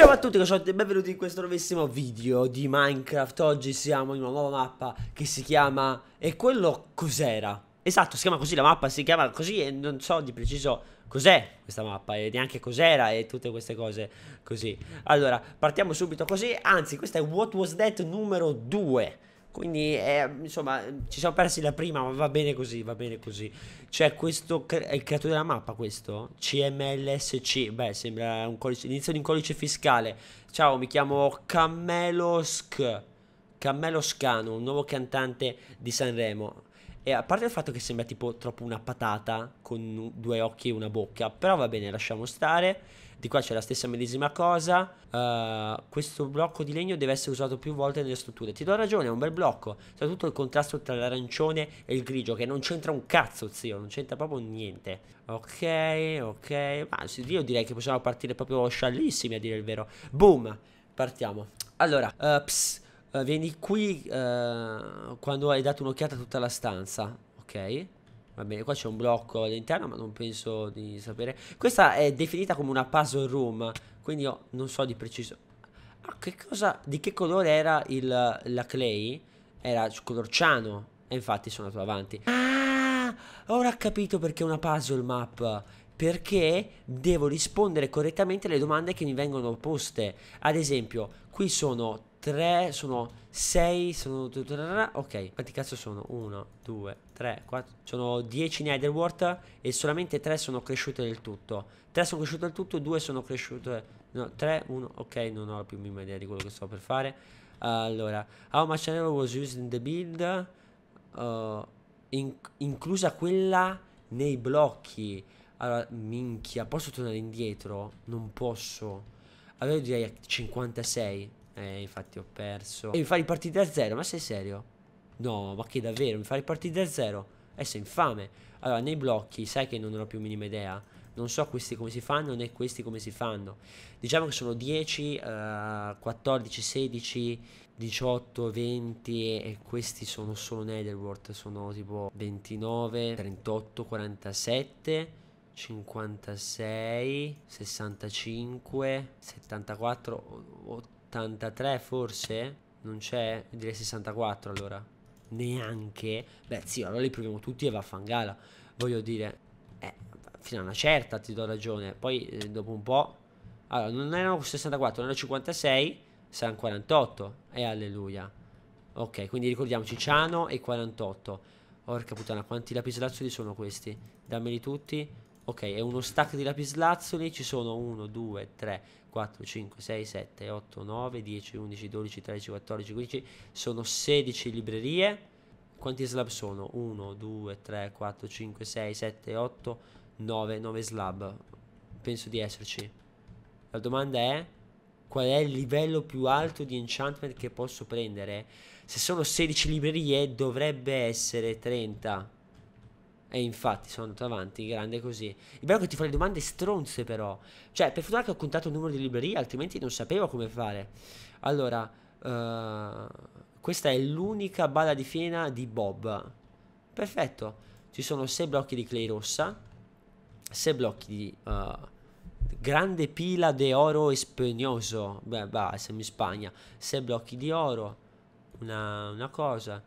Ciao a tutti e benvenuti in questo nuovissimo video di Minecraft Oggi siamo in una nuova mappa che si chiama... E quello cos'era? Esatto, si chiama così, la mappa si chiama così e non so di preciso cos'è questa mappa e neanche cos'era e tutte queste cose così Allora, partiamo subito così, anzi questa è What Was That numero 2 quindi, eh, insomma, ci siamo persi la prima, ma va bene così, va bene così. Cioè, questo è il creatore della mappa, questo? CMLSC, beh, sembra un codice, inizio di un codice fiscale. Ciao, mi chiamo Cammelosk, Cammeloscano, un nuovo cantante di Sanremo. E a parte il fatto che sembra tipo troppo una patata con due occhi e una bocca, però va bene, lasciamo stare. Di qua c'è la stessa medesima cosa. Uh, questo blocco di legno deve essere usato più volte nelle strutture. Ti do ragione, è un bel blocco. Soprattutto il contrasto tra l'arancione e il grigio, che non c'entra un cazzo, zio. Non c'entra proprio niente. Ok, ok. Ma io direi che possiamo partire proprio sciallissimi, a dire il vero. Boom, partiamo. Allora, uh, eh, psst. Eh, vieni qui uh, quando hai dato un'occhiata a tutta la stanza, ok? Va bene, qua c'è un blocco all'interno, ma non penso di sapere. Questa è definita come una puzzle room, quindi io non so di preciso. Ah, che cosa, di che colore era il, la clay? Era color ciano, e infatti sono andato avanti. Ah, ora ho capito perché è una puzzle map perché devo rispondere correttamente alle domande che mi vengono poste. Ad esempio, qui sono 3, sono 6, sono... Ok, quanti cazzo sono? 1, 2, 3, 4, sono 10 in Netherworld e solamente 3 sono cresciute del tutto. 3 sono cresciute del tutto, 2 sono cresciute... No, 3, 1, ok, non ho più minima idea di quello che sto per fare. allora, how much error was used in the build? Uh, in inclusa quella nei blocchi. Allora, minchia, posso tornare indietro? Non posso. Allora direi 56. Eh, infatti ho perso. E mi fa ripartire da zero, ma sei serio? No, ma che davvero, mi fa ripartire da zero? Eh, sei infame. Allora, nei blocchi, sai che non ho più minima idea. Non so questi come si fanno, né questi come si fanno. Diciamo che sono 10, eh, 14, 16, 18, 20 e questi sono solo Netherworld. Sono tipo 29, 38, 47, 56, 65, 74, 80. 83 forse? Non c'è? Direi 64 allora. Neanche. Beh zio, allora li proviamo tutti e va a fangala. Voglio dire, eh, fino a una certa ti do ragione. Poi eh, dopo un po'... Allora, non erano 64, non erano 56, saranno 48. E eh, alleluia. Ok, quindi ricordiamoci Ciano e 48. Porca puttana, quanti lapislazzuli sono questi? Dammeli tutti. Ok, è uno stack di lapislazzoli, ci sono 1, 2, 3, 4, 5, 6, 7, 8, 9, 10, 11, 12, 13, 14, 15, sono 16 librerie. Quanti slab sono? 1, 2, 3, 4, 5, 6, 7, 8, 9, 9 slab. Penso di esserci. La domanda è qual è il livello più alto di enchantment che posso prendere? Se sono 16 librerie dovrebbe essere 30. E infatti sono andato avanti, grande così. Il bello che ti fa le domande stronze però. Cioè, per fortuna che ho contato il numero di librerie, altrimenti non sapevo come fare. Allora, uh, questa è l'unica bala di fiena di Bob. Perfetto. Ci sono 6 blocchi di clay rossa, 6 blocchi di uh, grande pila di oro espugnoso. Beh, bah, siamo in Spagna. 6 blocchi di oro. Una, una cosa.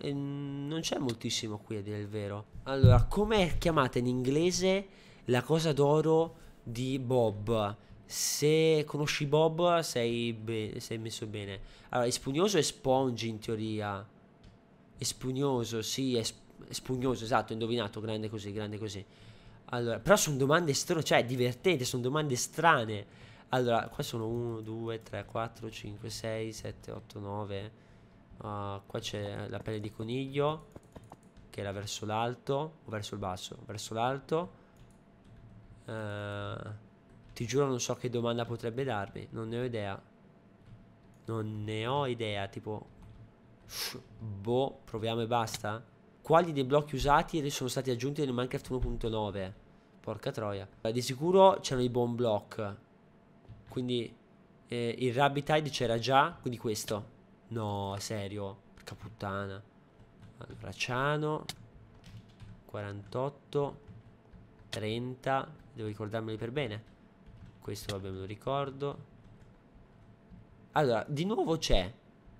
E non c'è moltissimo qui a dire il vero. Allora, com'è chiamata in inglese la cosa d'oro di Bob? Se conosci Bob sei, sei messo bene. Allora, è spugnoso e sponge in teoria. È spugnoso, sì, è spugnoso, esatto, ho indovinato, grande così, grande così. Allora, però sono domande strane, cioè divertenti, sono domande strane. Allora, qua sono 1, 2, 3, 4, 5, 6, 7, 8, 9... Uh, qua c'è la pelle di coniglio che era verso l'alto o verso il basso? Verso l'alto. Uh, ti giuro non so che domanda potrebbe darmi, non ne ho idea. Non ne ho idea, tipo... Boh, proviamo e basta. Quali dei blocchi usati sono stati aggiunti nel Minecraft 1.9? Porca troia. Di sicuro c'erano i bone block. Quindi eh, il rabbit hide c'era già, quindi questo. No, serio. Porca puttana. Allora, Ciano. 48. 30. Devo ricordarmeli per bene. Questo vabbè me lo ricordo. Allora, di nuovo c'è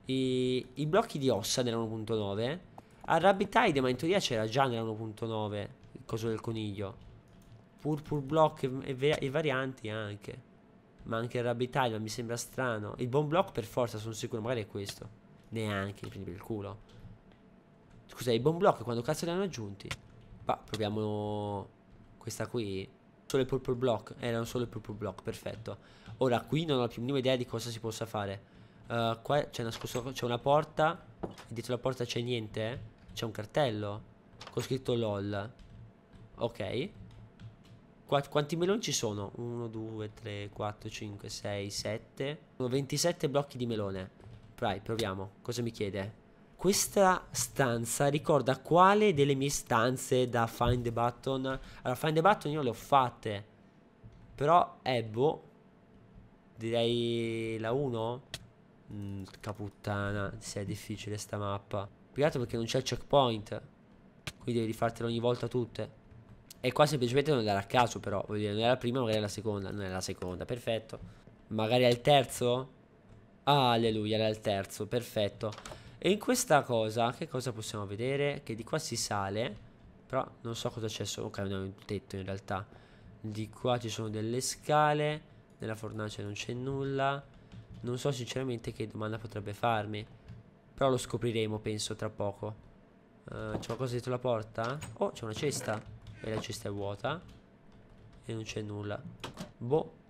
i, i, blocchi di ossa nella 1.9. A Rabbit Hide, ma in teoria c'era già nella 1.9 il coso del coniglio. Purple block e, e, e varianti anche ma anche il rabbit Rabbitalia mi sembra strano. Il buon block per forza sono sicuro, magari è questo. Neanche, prendi per il culo. Scusa, i buon block quando cazzo li hanno aggiunti? Va, proviamo questa qui. Solo il purple block, eh, erano solo il purple block, perfetto. Ora qui non ho più minima idea di cosa si possa fare. Uh, qua c'è una, una, porta, dietro la porta c'è niente, c'è un cartello con scritto LOL. Ok. Quanti, quanti meloni ci sono? 1, 2, 3, 4, 5, 6, 7. Sono 27 blocchi di melone. Vai, proviamo. Cosa mi chiede? Questa stanza ricorda quale delle mie stanze da Find the Button? Allora, Find the Button io le ho fatte. Però, ebbo. Direi la 1? Mm, caputtana, se è difficile sta mappa. Piegato perché non c'è il checkpoint. Quindi devi rifartela ogni volta tutte. E qua semplicemente non era a caso però, Vuol dire, non è la prima, magari è la seconda, non è la seconda, perfetto. Magari è il terzo? Ah, alleluia, era il terzo, perfetto. E in questa cosa, che cosa possiamo vedere? Che di qua si sale, però non so cosa c'è ok, andiamo in tetto in realtà. Di qua ci sono delle scale, nella fornace non c'è nulla. Non so sinceramente che domanda potrebbe farmi. Però lo scopriremo, penso, tra poco. Uh, c'è qualcosa dietro la porta? Oh, c'è una cesta. E la cesta è vuota. E non c'è nulla. Boh.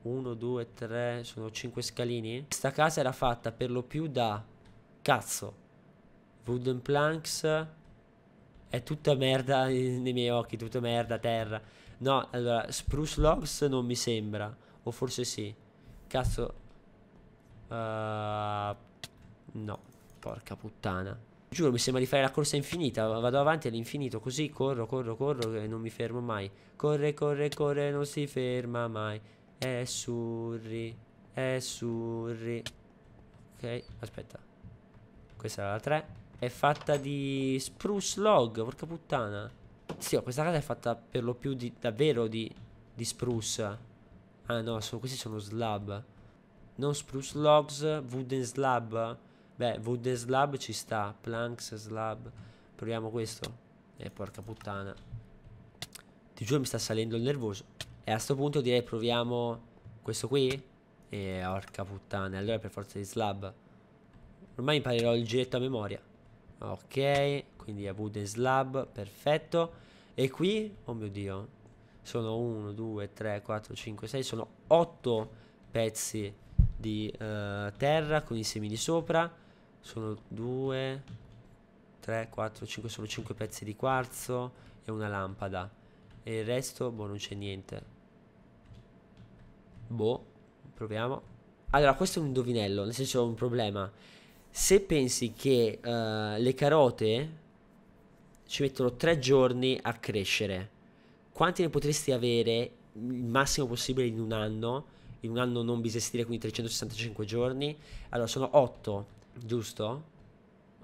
1, 2, 3, sono 5 scalini. Questa casa era fatta per lo più da... Cazzo. Wooden planks. È tutta merda nei miei occhi, tutta merda, terra. No, allora, spruce logs non mi sembra. O forse sì. Cazzo. Uh, no, porca puttana. Giuro, mi sembra di fare la corsa infinita. Vado avanti all'infinito, così corro, corro, corro e non mi fermo mai. Corre, corre, corre, non si ferma mai. È surri, è surri. Ok, aspetta. Questa era la 3. È fatta di spruce log, porca puttana. Sì, questa casa è fatta per lo più di, davvero di, di spruce. Ah no, sono, questi sono slab. Non spruce logs, wooden slab. Beh, Wood Slab ci sta. Planks Slab. Proviamo questo. E eh, porca puttana. Ti giuro mi sta salendo il nervoso. E a questo punto direi proviamo questo qui. E eh, orca puttana. Allora per forza di slab. Ormai imparerò il giretto a memoria. Ok. Quindi a Wooden Slab. Perfetto. E qui, oh mio dio. Sono 1, 2, 3, 4, 5, 6. Sono 8 pezzi di uh, terra con i semi di sopra sono 2, 3, 4, 5, sono 5 pezzi di quarzo e una lampada. E il resto, boh, non c'è niente. Boh, proviamo. Allora, questo è un indovinello, nel senso è un problema. Se pensi che uh, le carote ci mettono 3 giorni a crescere, quanti ne potresti avere il massimo possibile in un anno? In un anno non bisestile, quindi 365 giorni. Allora, sono 8 giusto?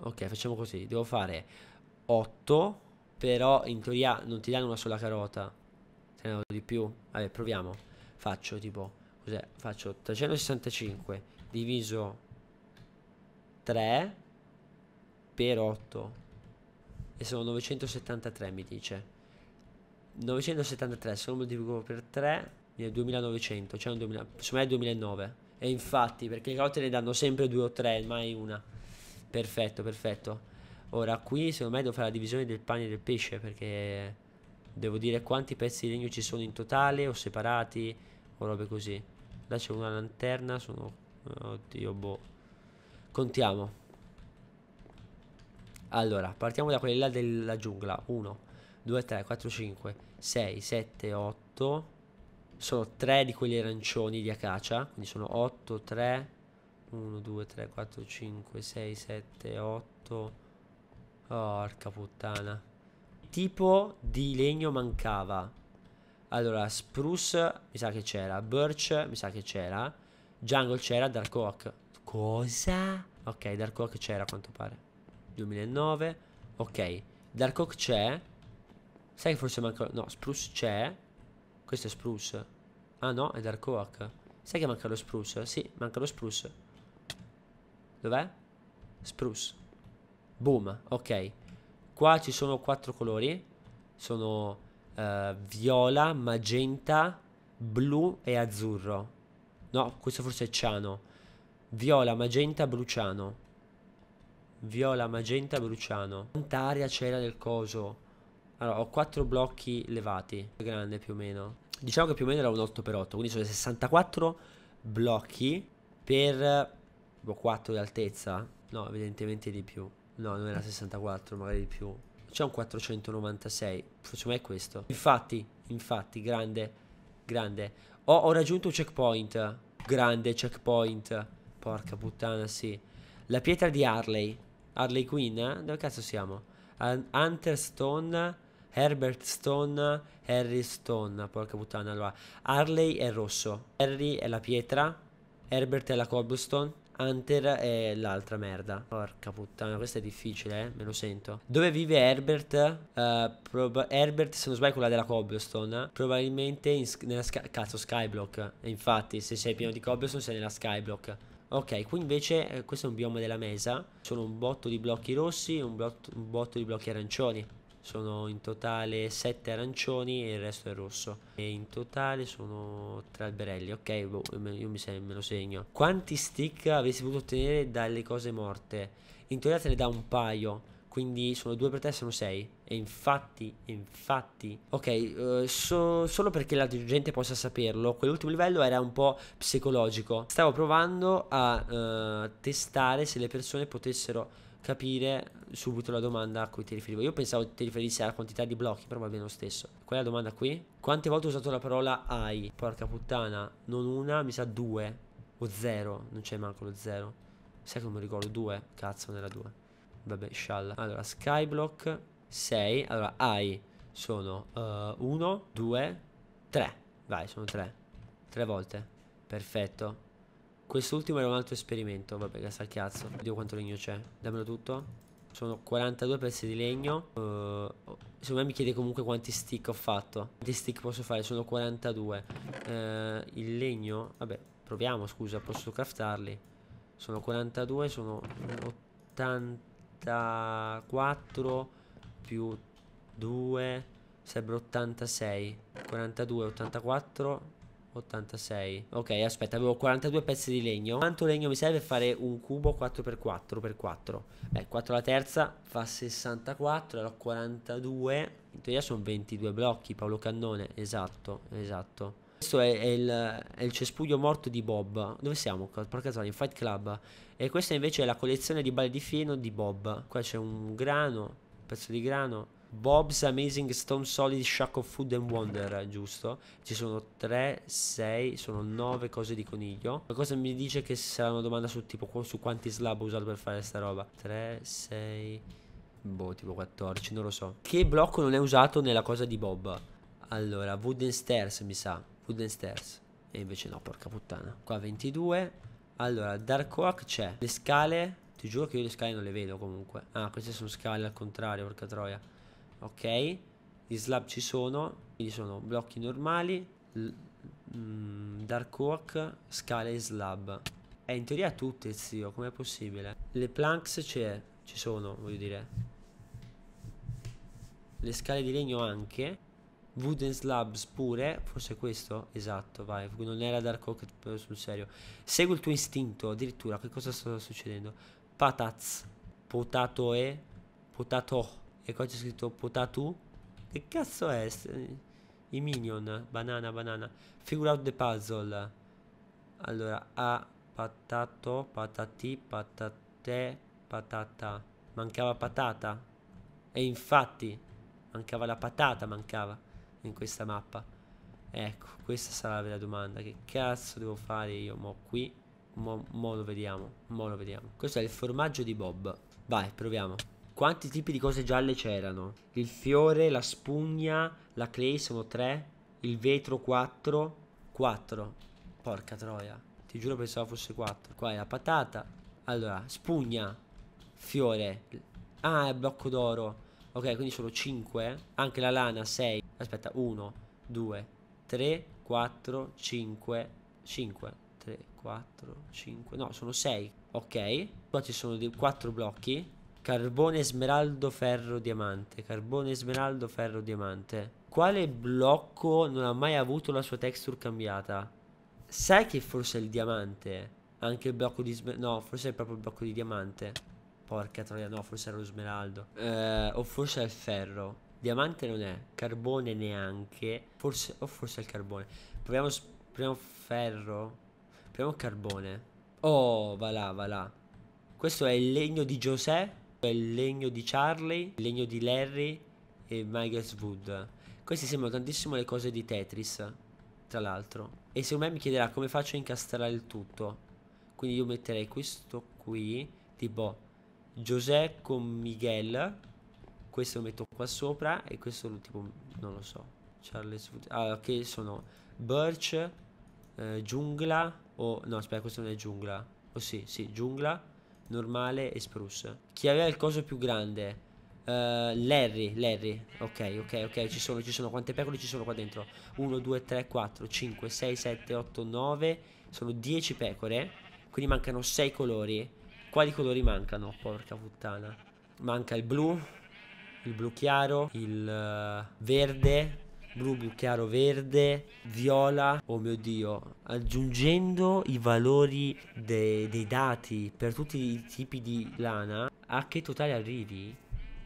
Ok, facciamo così, devo fare 8, però in teoria non ti danno una sola carota, te ne danno di più. Vabbè, proviamo. Faccio tipo, cos'è? Faccio 365 diviso 3 per 8 e sono 973 mi dice. 973, se lo moltiplico per 3 mi è 2900, cioè un 2000, insomma è 2009. E infatti, perché le carote ne danno sempre due o tre, mai una. Perfetto, perfetto. Ora qui secondo me devo fare la divisione del pane e del pesce perché devo dire quanti pezzi di legno ci sono in totale o separati o robe così. Là c'è una lanterna, sono... Eh, oddio, boh. Contiamo. Allora, partiamo da quelli là della giungla. 1, 2, 3, 4, 5, 6, 7, 8 sono tre di quelli arancioni di acacia, quindi sono 8, 3, 1, 2, 3, 4, 5, 6, 7, 8, porca puttana, tipo di legno mancava, allora spruce mi sa che c'era, birch mi sa che c'era, jungle c'era, dark oak, cosa? Ok, dark oak c'era a quanto pare, 2009, ok, dark oak c'è, sai che forse manca, no, spruce c'è, questo è spruce, Ah no, è Dark Oak. Sai che manca lo spruce? Sì, manca lo spruce. Dov'è? Spruce. Boom, ok. Qua ci sono quattro colori. Sono uh, viola, magenta, blu e azzurro. No, questo forse è ciano. Viola, magenta, bruciano. Viola, magenta, bruciano. Quanta aria c'era del coso? Allora, ho quattro blocchi levati. Grande più o meno. Diciamo che più o meno era un 8x8, quindi sono 64 blocchi per 4 boh, di altezza. No, evidentemente di più. No, non era 64, magari di più. C'è un 496, facciamo me è questo. Infatti, infatti, grande, grande. Ho, ho raggiunto un checkpoint. Grande checkpoint. Porca puttana, sì. La pietra di Harley. Harley Quinn? Eh? Dove cazzo siamo? Hunterstone Herbert Stone, Harry Stone, porca puttana, allora, Harley è rosso, Harry è la pietra, Herbert è la cobblestone. Hunter è l'altra merda. Porca puttana, questo è difficile, eh? Me lo sento. Dove vive Herbert? Uh, Herbert, se non sbaglio, quella della cobblestone. Probabilmente nella sky cazzo Skyblock. infatti, se sei pieno di cobblestone, sei nella Skyblock. Ok, qui invece eh, questo è un bioma della mesa. Sono un botto di blocchi rossi e un, un botto di blocchi arancioni sono in totale 7 arancioni e il resto è rosso e in totale sono 3 alberelli ok boh, io mi se me lo segno quanti stick avresti potuto ottenere dalle cose morte in teoria te ne dà un paio quindi sono 2 per 3 sono 6 e infatti infatti ok uh, so, solo perché la gente possa saperlo quell'ultimo livello era un po' psicologico stavo provando a uh, testare se le persone potessero capire subito la domanda a cui ti riferivo. Io pensavo ti riferissi alla quantità di blocchi, però va bene lo stesso. Quella domanda qui? Quante volte ho usato la parola hai? Porca puttana, non una, mi sa due o zero, non c'è manco lo zero. Sai come mi ricordo, due, cazzo, non era due. Vabbè, scialla. Allora, skyblock 6, allora hai sono 1, 2, 3. Vai, sono 3. tre volte. Perfetto. Quest'ultimo era un altro esperimento, vabbè, che al cazzo. Oddio quanto legno c'è. Dammelo tutto. Sono 42 pezzi di legno. Uh, secondo me mi chiede comunque quanti stick ho fatto. Quanti stick posso fare? Sono 42. Uh, eh, il legno, vabbè, proviamo, scusa, posso craftarli. Sono 42, sono 84 più 2 sarebbero 86 42 84 86 Ok aspetta avevo 42 pezzi di legno Quanto legno mi serve per fare un cubo 4x4x4 Beh 4 alla terza fa 64 Allora 42 In teoria sono 22 blocchi Paolo Cannone Esatto esatto questo è, è, il, è, il, cespuglio morto di Bob. Dove siamo? Porca zona, in Fight Club. E questa invece è la collezione di balle di fieno di Bob. Qua c'è un grano, un pezzo di grano. Bob's Amazing Stone Solid Shack of Food and Wonder, giusto? Ci sono 3, 6, sono 9 cose di coniglio. La cosa mi dice che sarà una domanda su tipo su quanti slab ho usato per fare sta roba. 3, 6, boh, tipo 14, non lo so. Che blocco non è usato nella cosa di Bob? Allora, Wooden Stairs mi sa, Wooden Stairs. E invece no, porca puttana. Qua 22. Allora, Dark Oak c'è. Le scale, ti giuro che io le scale non le vedo comunque. Ah, queste sono scale al contrario, porca troia ok gli slab ci sono quindi sono blocchi normali mm, dark work scale e slab è eh, in teoria tutte zio com'è possibile le planks c'è ci sono voglio dire le scale di legno anche Wooden Slabs pure, forse questo? Esatto, vai, non era Dark Oak sul serio. Segui il tuo istinto, addirittura, che cosa sta succedendo? Pataz, potatoe, potato, e qua c'è scritto Potatu. Che cazzo è? I minion. Banana, banana. Figure out the puzzle. Allora, A, patato, patati, patate, patata. Mancava patata. E infatti, mancava la patata, mancava in questa mappa. Ecco, questa sarà la vera domanda. Che cazzo devo fare io? Mo qui. Mo, mo lo vediamo. Mo lo vediamo. Questo è il formaggio di Bob. Vai, proviamo. Quanti tipi di cose gialle c'erano? Il fiore, la spugna, la clay sono tre, il vetro quattro, quattro. Porca troia, ti giuro pensavo fosse quattro. Qua è la patata. Allora, spugna, fiore. Ah, è blocco d'oro. Ok, quindi sono cinque. Anche la lana sei. Aspetta, uno, due, tre, quattro, cinque, cinque. 3, 4, 5. No, sono 6. Ok. Qua ci sono 4 blocchi. Carbone, smeraldo, ferro, diamante. Carbone, smeraldo, ferro, diamante. Quale blocco non ha mai avuto la sua texture cambiata? Sai che forse è il diamante? Anche il blocco di smeraldo. No, forse è proprio il blocco di diamante. Porca troia, no, forse era lo smeraldo. Eh, o forse è il ferro. Diamante non è, carbone neanche. Forse, o forse è il carbone. Proviamo, proviamo ferro. Proviamo carbone. Oh, va là, va là. Questo è il legno di Giuseppe il legno di Charlie, il legno di Larry e Michael's Wood. Queste sembrano tantissimo le cose di Tetris, tra l'altro. E secondo me mi chiederà come faccio a incastrare il tutto. Quindi io metterei questo qui, tipo José con Miguel. Questo lo metto qua sopra e questo lo tipo, non lo so. Charles Wood. Ah, che sono Birch, eh, Giungla, o... Oh, no, aspetta, questo non è Giungla. O oh, sì, sì, Giungla normale e spruce. Chi aveva il coso più grande? Uh, Larry, Larry. Ok, ok, ok, ci sono, ci sono. Quante pecore ci sono qua dentro? 1, 2, 3, 4, 5, 6, 7, 8, 9. Sono 10 pecore. Quindi mancano 6 colori. Quali colori mancano? Porca puttana. Manca il blu, il blu chiaro, il uh, verde, blu, blu chiaro, verde, viola, oh mio dio, aggiungendo i valori de dei dati per tutti i tipi di lana, a che totale arrivi?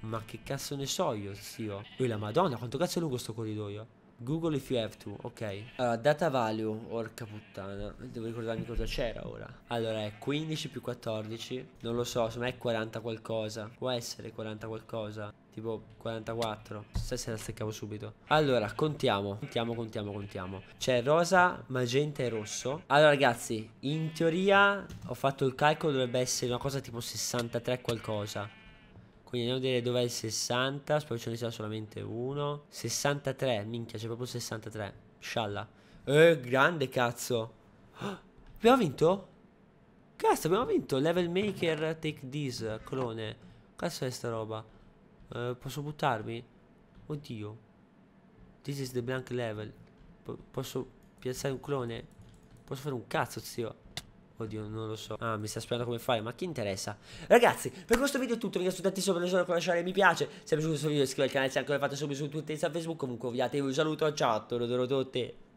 Ma che cazzo ne so io, zio? E la madonna, quanto cazzo è lungo sto corridoio? Google if you have to, ok. Allora, data value, orca puttana. Devo ricordarmi cosa c'era ora. Allora, è 15 più 14. Non lo so, secondo me è 40 qualcosa. Può essere 40 qualcosa tipo 44. Se se la staccavo subito. Allora, contiamo. Contiamo, contiamo, contiamo. C'è rosa, magenta e rosso. Allora, ragazzi, in teoria ho fatto il calcolo, dovrebbe essere una cosa tipo 63 qualcosa. Quindi andiamo a vedere dov'è il 60. Spero ce ne sia solamente uno. 63, minchia, c'è proprio 63. Scialla. Eh, grande cazzo. Oh, abbiamo vinto? Cazzo, abbiamo vinto. Level Maker Take This, clone. Cazzo è sta roba? Uh, posso buttarmi? Oddio. This is the blank level. P posso piazzare un clone? Posso fare un cazzo, zio. Oddio, non lo so. Ah, mi sta spiegando come fare, ma chi interessa? Ragazzi, per questo video è tutto. Vi ringrazio tantissimo per l'esonero con lasciare mi piace. Se vi è piaciuto questo video iscrivetevi al canale se ancora fate subito su Twitter e su Facebook. Comunque, ovviamente, vi saluto. Ciao a tutti.